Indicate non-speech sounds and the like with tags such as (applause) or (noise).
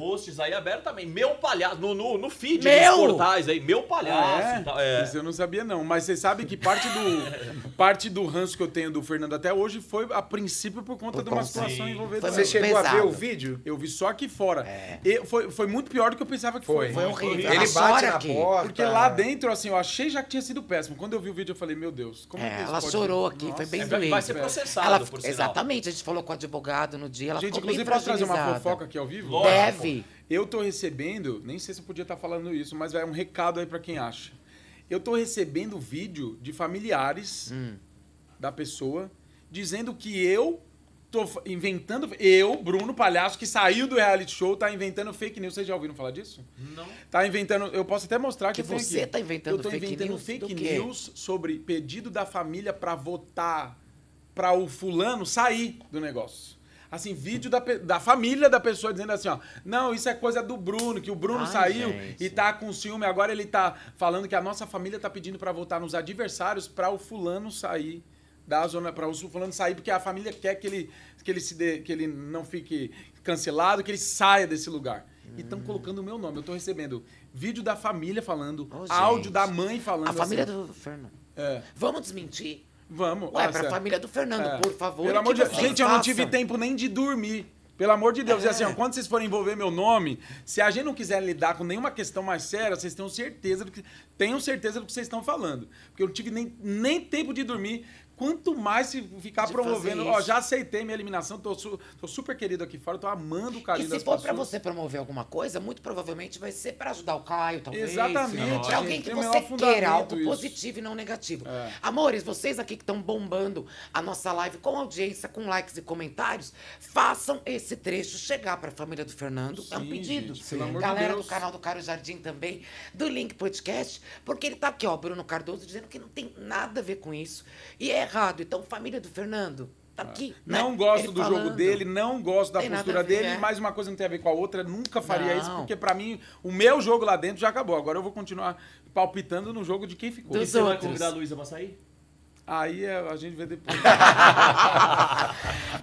posts aí abertamente. Meu palhaço, no, no, no feed meu! dos portais aí, meu palhaço. Ah, é? Tá, é? Isso eu não sabia, não. Mas você sabe que parte do, (laughs) parte do ranço que eu tenho do Fernando até hoje foi a princípio por conta por de uma situação envolvida Você chegou pesado. a ver o vídeo? Eu vi só aqui fora. É. E foi, foi muito pior do que eu pensava que foi. Foi, foi horrível. Ele bate na aqui. porta. Porque lá dentro, assim, eu achei já que tinha sido péssimo. Quando eu vi o vídeo, eu falei, meu Deus, como é, é que Ela chorou aqui, Nossa. foi bem é, doente. Vai ser é. processado, ela, Exatamente, a gente falou com o advogado no dia, ela gente, ficou bem inclusive, posso trazer uma fofoca aqui ao vivo? Deve aí. Eu tô recebendo, nem sei se eu podia estar tá falando isso, mas é um recado aí para quem acha. Eu tô recebendo vídeo de familiares hum. da pessoa dizendo que eu tô inventando. Eu, Bruno Palhaço, que saiu do reality show, tá inventando fake news. Vocês já ouviram falar disso? Não. Tá inventando. Eu posso até mostrar que, que você aqui. tá inventando fake news. Eu tô inventando fake news, fake news sobre pedido da família para votar para o fulano sair do negócio assim, vídeo da, da família da pessoa dizendo assim, ó, não, isso é coisa do Bruno, que o Bruno Ai, saiu gente. e tá com ciúme, agora ele tá falando que a nossa família tá pedindo para votar nos adversários para o fulano sair da zona para o fulano sair porque a família quer que ele que ele se dê, que ele não fique cancelado, que ele saia desse lugar. E estão colocando o meu nome. Eu tô recebendo vídeo da família falando, oh, áudio da mãe falando. A família assim. do Fernando. É. Vamos desmentir Vamos. Ué, ah, pra certo. família do Fernando, é. por favor. Pelo amor de Deus. Gente, eu não tive tempo nem de dormir. Pelo amor de Deus. É. E assim, ó, é. quando vocês forem envolver meu nome, se a gente não quiser lidar com nenhuma questão mais séria, vocês tenham certeza do que, tenham certeza do que vocês estão falando. Porque eu não tive nem, nem tempo de dormir. Quanto mais se ficar de promovendo, ó, já aceitei minha eliminação, tô, su tô, super querido aqui fora, tô amando o carinho e das pessoas. se for para você promover alguma coisa, muito provavelmente vai ser para ajudar o Caio, talvez. Exatamente. alguém que você queira, algo isso. positivo e não negativo. É. Amores, vocês aqui que estão bombando a nossa live com audiência, com likes e comentários, façam esse trecho chegar para a família do Fernando. Sim, é um pedido. Gente, pelo amor Galera Deus. do canal do Caro Jardim também, do Link Podcast, porque ele tá aqui, ó, Bruno Cardoso, dizendo que não tem nada a ver com isso. E é errado. Então, família do Fernando, tá ah, aqui. Né? Não gosto ele do falando. jogo dele, não gosto da tem postura dele. É. Mais uma coisa não tem a ver com a outra. Nunca faria não. isso, porque para mim, o meu jogo lá dentro já acabou. Agora eu vou continuar palpitando no jogo de quem ficou. Dos e você outros. vai convidar a Luísa pra sair? Aí é, a gente vê depois. (laughs)